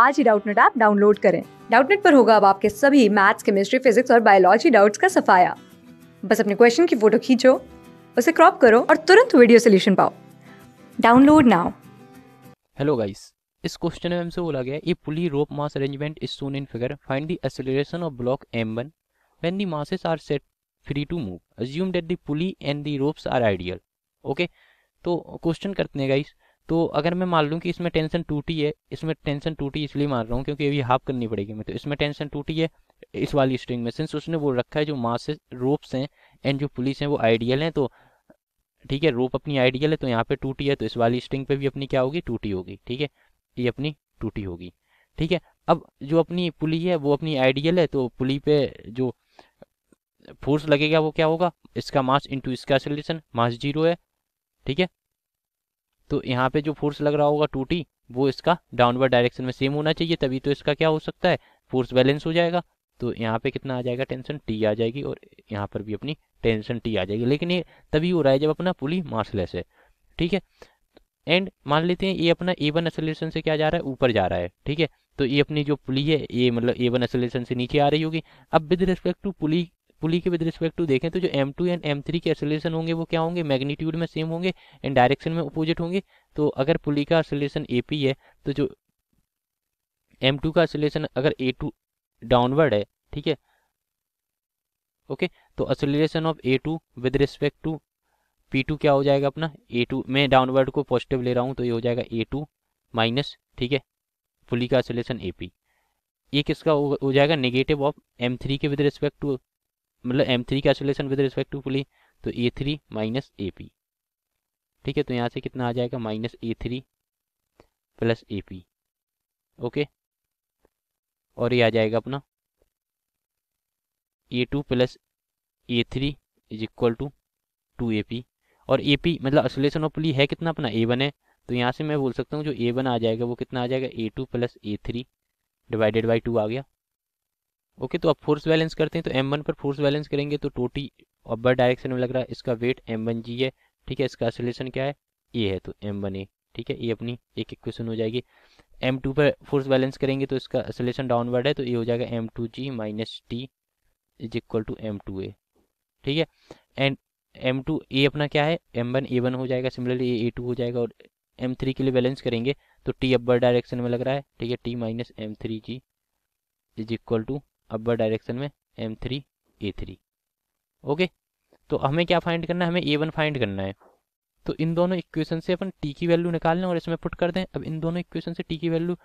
आज ही Doubtnut app download करें डाउटनेट पर होगा अब आपके सभी मैथ्स केमिस्ट्री फिजिक्स और बायोलॉजी डाउट्स का सफाया बस अपने क्वेश्चन की फोटो खींचो उसे क्रॉप करो और तुरंत वीडियो सोल्यूशन पाओ डाउनलोड नाउ हेलो गाइस इस क्वेश्चन में हमसे बोला गया a pulley rope mass arrangement is shown in figure find the acceleration of block m1 when the masses are set free to move assume that the pulley and the ropes are ideal okay तो question करते हैं guys तो अगर मैं मान लूँ कि इसमें टेंशन टूटी है इसमें टेंशन टूटी इसलिए मान रहा हूँ क्योंकि अभी हाफ करनी पड़ेगी मैं तो इसमें टेंशन टूटी है इस वाली स्ट्रिंग में सिंस उसने वो रखा है जो मासेस रोप्स हैं एंड जो पुलिस हैं वो आइडियल हैं तो ठीक है रोप अपनी आइडियल है तो यहाँ पे टूटी है तो इस वाली स्ट्रिंग पे भी अपनी क्या होगी टूटी होगी ठीक है ये अपनी टूटी होगी ठीक है अब जो अपनी पुली है वो अपनी आइडियल है तो पुली पे जो फोर्स लगेगा वो क्या होगा इसका मास इंटू इसका एक्सेलरेशन मास जीरो है ठीक है तो यहाँ पे जो फोर्स लग रहा होगा टू टी वो इसका डाउनवर्ड डायरेक्शन में सेम होना चाहिए तभी तो इसका क्या हो सकता है फोर्स बैलेंस हो जाएगा तो यहाँ पे कितना आ जाएगा टेंशन टी आ जाएगी और यहाँ पर भी अपनी टेंशन टी आ जाएगी लेकिन ये तभी हो रहा है जब अपना पुली मार्सलेस है ठीक है एंड मान लेते हैं ये अपना ए वन से क्या जा रहा है ऊपर जा रहा है ठीक है तो ये अपनी जो पुली है ये मतलब ए वन से नीचे आ रही होगी अब with respect to pulley pulley के विद रिस्पेक्ट टू देखें तो जो M two and M three के एसोलेशन होंगे वो क्या होंगे मैग्नीट्यूड में सेम होंगे एंड डायरेक्शन में अपोजिट होंगे तो अगर पुली का एसोलेशन ए पी है तो जो एम टू का एसोलेशन अगर ए टू डाउनवर्ड है ठीक है ओके तो acceleration of A two with respect to P two क्या हो जाएगा अपना ए टू मैं डाउनवर्ड को पॉजिटिव ले रहा हूँ तो ये हो जाएगा ए टू माइनस ठीक है पुली का एसोलेशन ए पी ये किसका हो जाएगा नेगेटिव ऑफ एम थ्री के विद रिस्पेक्ट टू मतलब एम थ्री का acceleration with respect to pulley तो A three minus A P ठीक है तो यहाँ से कितना आ जाएगा minus A three plus A P okay और ये आ जाएगा अपना A two plus A three is equal to two A P और ए पी मतलब असोलेशन ऑफ पुली है कितना अपना ए वन है तो यहाँ से मैं बोल सकता हूँ जो ए वन आ जाएगा वो कितना आ जाएगा A two plus A three divided by two आ गया ओके तो अब फोर्स बैलेंस करते हैं तो एम वन पर फोर्स बैलेंस करेंगे तो टोटी अपर डायरेक्शन में लग रहा है इसका वेट एम वन जी है ठीक है इसका असोलेशन क्या है ए है तो एम वन ए ठीक है ये अपनी एक इक्वेशन हो जाएगी एम टू पर फोर्स बैलेंस करेंगे तो इसका असोलेशन डाउनवर्ड है तो ये हो जाएगा M two g minus T is equal to M two A ठीक है एंड एम टू ए अपना क्या है एम वन ए वन हो जाएगा सिमिलरली ए टू हो जाएगा और एम थ्री के लिए बैलेंस करेंगे तो टी अपर डायरेक्शन में लग रहा है ठीक है T minus M three g is equal to upper direction में M three A three okay तो हमें क्या फाइंड करना है हमें ए वन फाइंड करना है तो इन दोनों इक्वेशन से अपन टी की वैल्यू निकाल लें और इसमें पुट कर दें अब इन दोनों इक्वेशन से टी की वैल्यू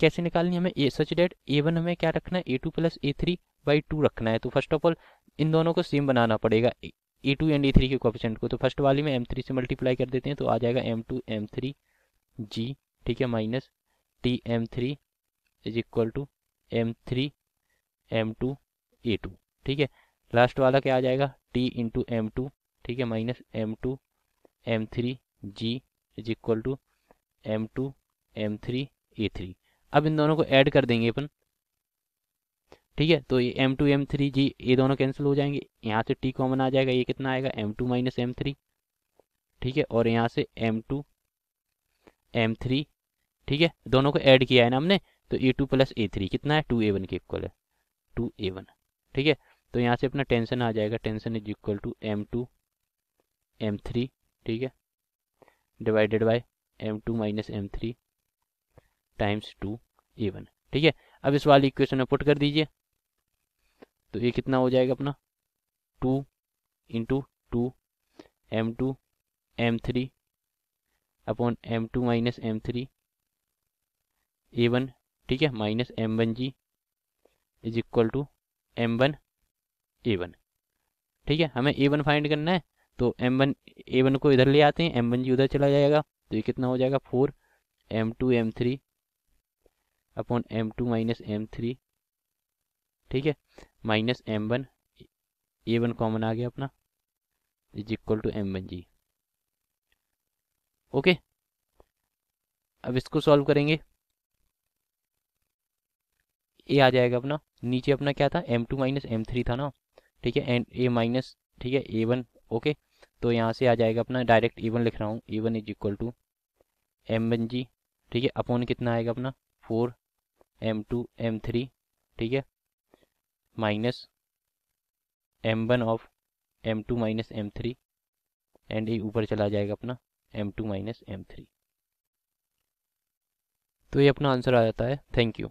कैसे निकालनी हमें ए सच डेट ए वन हमें क्या रखना है A two plus A three by two रखना है तो फर्स्ट ऑफ ऑल इन दोनों को सेम बनाना पड़ेगा A two and A three के कोफिशेंट को तो फर्स्ट वाली में एम थ्री से मल्टीप्लाई कर देते हैं तो आ जाएगा M two M three g ठीक है minus T M three is equal to M three M two A two ठीक है लास्ट वाला क्या आ जाएगा टी इंटू एम टू ठीक है minus M two M three g is equal to M two M three A three अब इन दोनों को ऐड कर देंगे अपन ठीक है तो ये M two M three g ये दोनों कैंसिल हो जाएंगे यहाँ से टी कॉमन आ जाएगा ये कितना आएगा M two minus M three ठीक है और यहाँ से एम टू एम थ्री ठीक है दोनों को ऐड किया है ना हमने तो A two plus A three कितना है टू ए वन के इक्वल है टू ए वन ठीक है तो यहाँ से अपना टेंशन आ जाएगा tension is equal to M two M three ठीक है divided by M two minus M three times two A one ठीक है अब इस वाली इक्वेशन में पुट कर दीजिए तो ये कितना हो जाएगा अपना two into two M two M three upon M two minus M three A one ठीक है minus M one g is equal to M one A one ठीक है हमें ए वन फाइंड करना है तो एम वन ए वन को इधर ले आते हैं एम वन जी उधर चला जाएगा तो ये कितना हो जाएगा four M two M three upon M two minus M three ठीक है minus M one A one common आ गया अपना is equal to M one g okay अब इसको सॉल्व करेंगे ए आ जाएगा अपना नीचे अपना क्या था M two minus M three था ना ठीक है एंड ए माइनस ठीक है ए वन ओके तो यहाँ से आ जाएगा अपना डायरेक्ट ए वन लिख रहा हूँ A one is equal to M one g ठीक है अपोन कितना आएगा अपना four M two M three ठीक है minus M one of M two minus M three and A ऊपर चला जाएगा अपना M two minus M three तो ये अपना आंसर आ जाता है थैंक यू